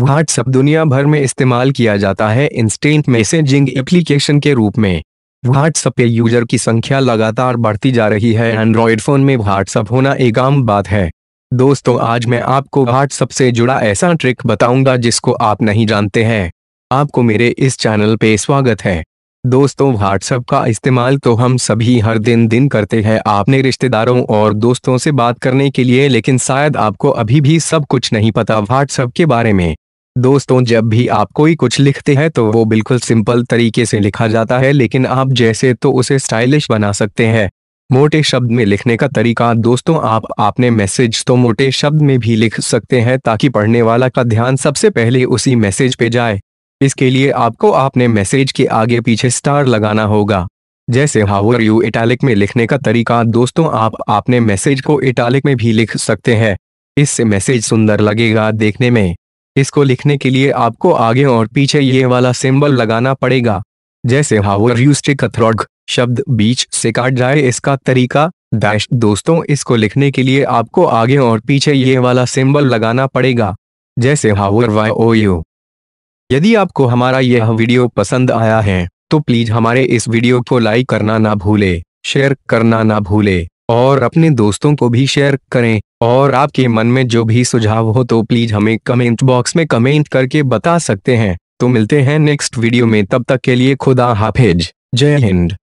WhatsApp दुनिया भर में इस्तेमाल किया जाता है इंस्टेंट मैसेजिंग एप्लीकेशन के रूप में व्हाट्सएप के यूजर की संख्या लगातार बढ़ती जा रही है एंड्रॉयड फोन में व्हाट्सएप होना एक आम बात है दोस्तों आज मैं आपको व्हाट्सएप से जुड़ा ऐसा ट्रिक बताऊंगा जिसको आप नहीं जानते हैं आपको मेरे इस चैनल पे स्वागत है दोस्तों व्हाट्सएप का इस्तेमाल तो हम सभी हर दिन दिन करते हैं आपने रिश्तेदारों और दोस्तों से बात करने के लिए लेकिन शायद आपको अभी भी सब कुछ नहीं पता व्हाट्सएप के बारे में दोस्तों जब भी आप कोई कुछ लिखते हैं तो वो बिल्कुल सिंपल तरीके से लिखा जाता है लेकिन आप जैसे तो उसे स्टाइलिश बना सकते हैं मोटे शब्द में लिखने का तरीका दोस्तों आप आपने मैसेज तो मोटे शब्द में भी लिख सकते हैं ताकि पढ़ने वाला का ध्यान सबसे पहले उसी मैसेज पे जाए इसके लिए आपको आपने मैसेज के आगे पीछे स्टार लगाना होगा जैसे हावर यू इटैलिक में लिखने का तरीका दोस्तों आप आपने मैसेज को इटैलिक में भी लिख सकते हैं इससे मैसेज सुंदर लगेगा देखने में इसको लिखने के लिए आपको आगे और पीछे ये वाला सिंबल लगाना पड़ेगा जैसे हावर यूस्टिक अथ्रॉड शब्द बीच से काट जाए इसका तरीका डैश दोस्तों इसको लिखने के लिए आपको आगे और पीछे ये वाला सिंबल लगाना पड़ेगा जैसे हावर वाई ओ यू यदि आपको हमारा यह वीडियो पसंद आया है तो प्लीज हमारे इस वीडियो को लाइक करना ना भूले शेयर करना ना भूले और अपने दोस्तों को भी शेयर करें और आपके मन में जो भी सुझाव हो तो प्लीज हमें कमेंट बॉक्स में कमेंट करके बता सकते हैं तो मिलते हैं नेक्स्ट वीडियो में तब तक के लिए खुदा हाफिज जय हिंद